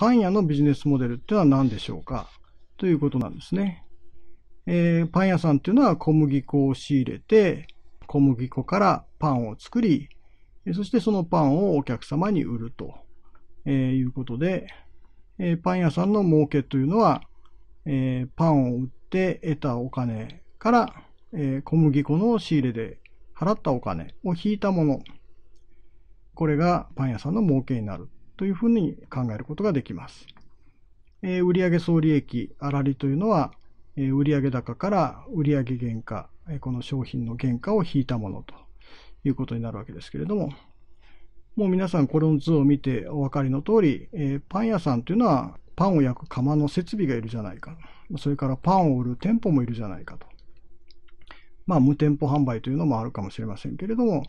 パン屋のビジネスモデルっていうのは何でしょうかということなんですね。えー、パン屋さんっていうのは小麦粉を仕入れて、小麦粉からパンを作り、そしてそのパンをお客様に売ると、えー、いうことで、えー、パン屋さんの儲けというのは、えー、パンを売って得たお金から、え小麦粉の仕入れで払ったお金を引いたもの、これがパン屋さんの儲けになるというふうに考えることができます。えー、売上総利益、粗利というのは、えー、売上高から売上原価、えー、この商品の原価を引いたものということになるわけですけれども、もう皆さんこの図を見てお分かりの通り、えー、パン屋さんというのはパンを焼く窯の設備がいるじゃないか。それからパンを売る店舗もいるじゃないかと。まあ無店舗販売というのもあるかもしれませんけれども、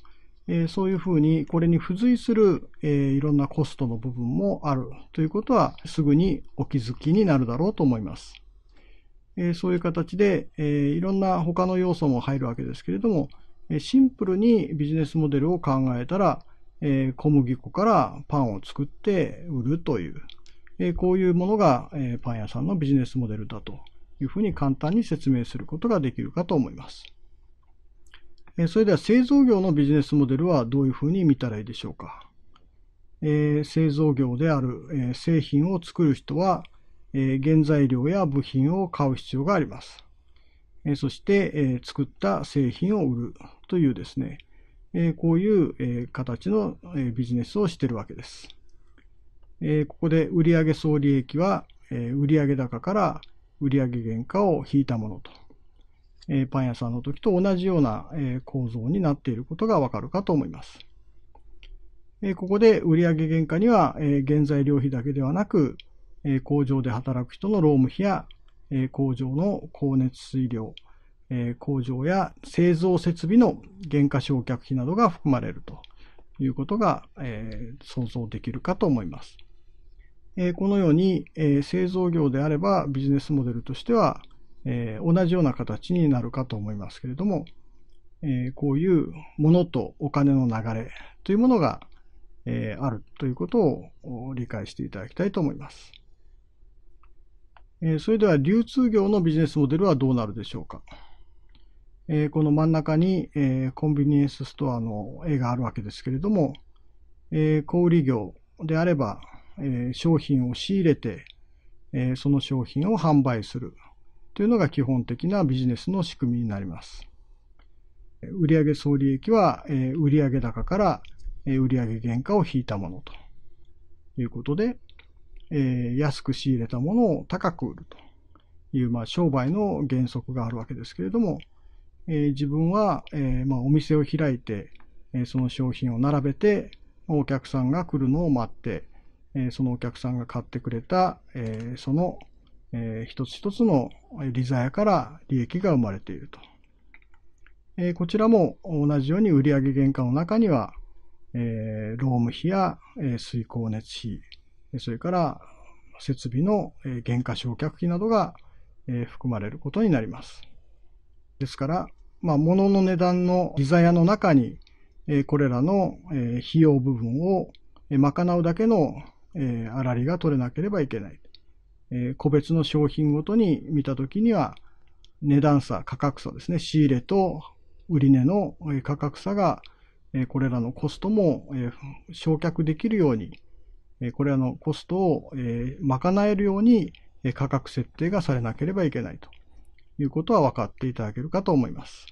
えー、そういうふうに、これに付随する、えー、いろんなコストの部分もあるということは、すぐにお気づきになるだろうと思います。えー、そういう形で、えいろんな他の要素も入るわけですけれども、シンプルにビジネスモデルを考えたら、え小麦粉からパンを作って売るという、えこういうものが、えパン屋さんのビジネスモデルだというふうに簡単に説明することができるかと思います。えそれでは製造業のビジネスモデルはどういうふうに見たらいいでしょうか。えー、製造業である、えー、製品を作る人は、えー、原材料や部品を買う必要があります。えそして、え作った製品を売るというですね、えこういう、え形の、えビジネスをしているわけです。えここで売上総利益は、え売上高から売上原価を引いたものとえー、パン屋さんの時と同じような、えー、構造になっていることがわかるかと思います。えー、ここで売上原価には、えー、原材料費だけではなく、えー、工場で働く人の労務費や、えー、工場の光熱水量、えー、工場や製造設備の原価償却費などが含まれるということが、えー、想像できるかと思います。えー、このように、えー、製造業であればビジネスモデルとしては、えー、同じような形になるかと思いますけれども、えー、こういうものとお金の流れというものが、えー、あるということを理解していただきたいと思います。えそれでは流通業のビジネスモデルはどうなるでしょうか。えこの真ん中に、えコンビニエンスストアの絵があるわけですけれども、え小売業であれば、え商品を仕入れて、えその商品を販売するというのが基本的なビジネスの仕組みになります。売上総利益は、え売上高から売上原価を引いたものということで、え安く仕入れたものを高く売るという、まあ、商売の原則があるわけですけれども、え自分は、えまお店を開いて、えその商品を並べて、お客さんが来るのを待って、えそのお客さんが買ってくれた、えそのえー、一つ一つの利ザヤから利益が生まれていると。えー、こちらも同じように売上原価の中には、えー、労務費や、えー、水光熱費、それから設備の、原価償却費などが、えー、含まれることになります。ですから、まあ、物の値段の利ザヤの中に、えー、これらの、えー、費用部分を賄うだけの、えー、あらりが取れなければいけない。え個別の商品ごとに見たときには、値段差、価格差ですね、仕入れと売値の価格差が、これらのコストも焼却できるように、これらのコストを賄えるように価格設定がされなければいけないということは分かっていただけるかと思います。